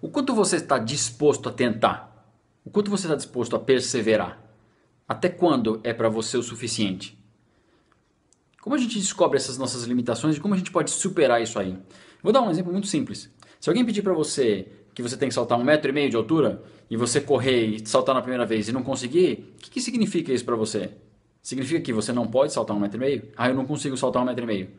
O quanto você está disposto a tentar? O quanto você está disposto a perseverar? Até quando é para você o suficiente? Como a gente descobre essas nossas limitações e como a gente pode superar isso aí? Vou dar um exemplo muito simples. Se alguém pedir para você que você tem que saltar um metro e meio de altura e você correr e saltar na primeira vez e não conseguir, o que, que significa isso para você? Significa que você não pode saltar um metro e meio? Ah, eu não consigo saltar um metro e meio.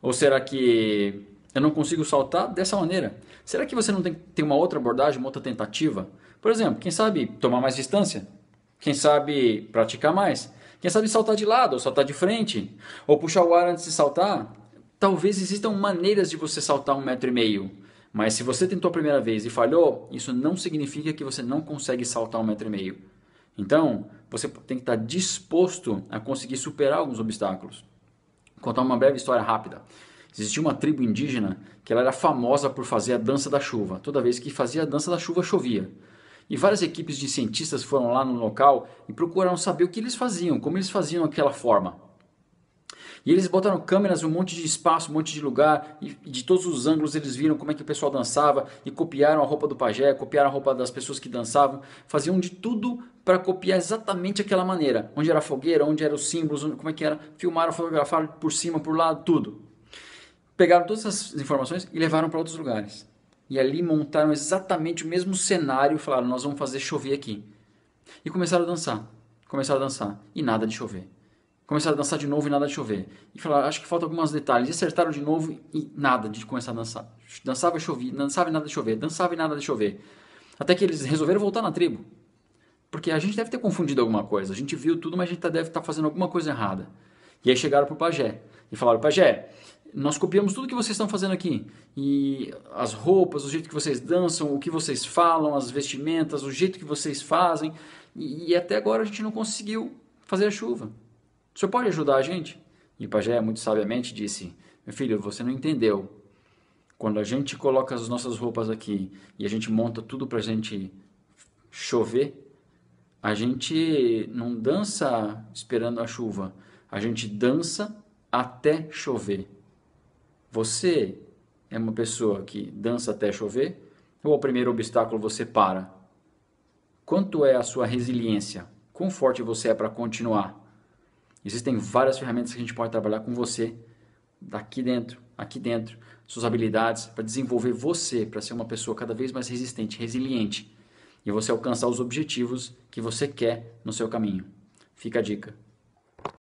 Ou será que eu não consigo saltar dessa maneira. Será que você não tem, tem uma outra abordagem, uma outra tentativa? Por exemplo, quem sabe tomar mais distância? Quem sabe praticar mais? Quem sabe saltar de lado ou saltar de frente? Ou puxar o ar antes de saltar? Talvez existam maneiras de você saltar um metro e meio. Mas se você tentou a primeira vez e falhou, isso não significa que você não consegue saltar um metro e meio. Então, você tem que estar disposto a conseguir superar alguns obstáculos. Vou contar uma breve história rápida. Existia uma tribo indígena que ela era famosa por fazer a dança da chuva. Toda vez que fazia a dança da chuva, chovia. E várias equipes de cientistas foram lá no local e procuraram saber o que eles faziam, como eles faziam aquela forma. E eles botaram câmeras em um monte de espaço, um monte de lugar, e de todos os ângulos eles viram como é que o pessoal dançava e copiaram a roupa do pajé, copiaram a roupa das pessoas que dançavam, faziam de tudo para copiar exatamente aquela maneira, onde era a fogueira, onde eram os símbolos, como é que era, filmaram, fotografaram por cima, por lado, tudo pegaram todas essas informações e levaram para outros lugares. E ali montaram exatamente o mesmo cenário e falaram: nós vamos fazer chover aqui. E começaram a dançar. Começaram a dançar. E nada de chover. Começaram a dançar de novo e nada de chover. E falaram: acho que falta alguns detalhes. E acertaram de novo e nada de começar a dançar. Dançava e chovia, dançava e nada de chover, dançava e nada de chover. Até que eles resolveram voltar na tribo. Porque a gente deve ter confundido alguma coisa. A gente viu tudo, mas a gente tá, deve estar tá fazendo alguma coisa errada. E aí chegaram pro pajé e falaram: pajé, nós copiamos tudo que vocês estão fazendo aqui. E as roupas, o jeito que vocês dançam, o que vocês falam, as vestimentas, o jeito que vocês fazem. E, e até agora a gente não conseguiu fazer a chuva. O senhor pode ajudar a gente? E Pajé, muito sabiamente, disse: Meu filho, você não entendeu. Quando a gente coloca as nossas roupas aqui e a gente monta tudo para a gente chover, a gente não dança esperando a chuva. A gente dança até chover. Você é uma pessoa que dança até chover ou ao primeiro obstáculo você para? Quanto é a sua resiliência? Quão forte você é para continuar? Existem várias ferramentas que a gente pode trabalhar com você daqui dentro, aqui dentro, suas habilidades para desenvolver você para ser uma pessoa cada vez mais resistente, resiliente e você alcançar os objetivos que você quer no seu caminho. Fica a dica.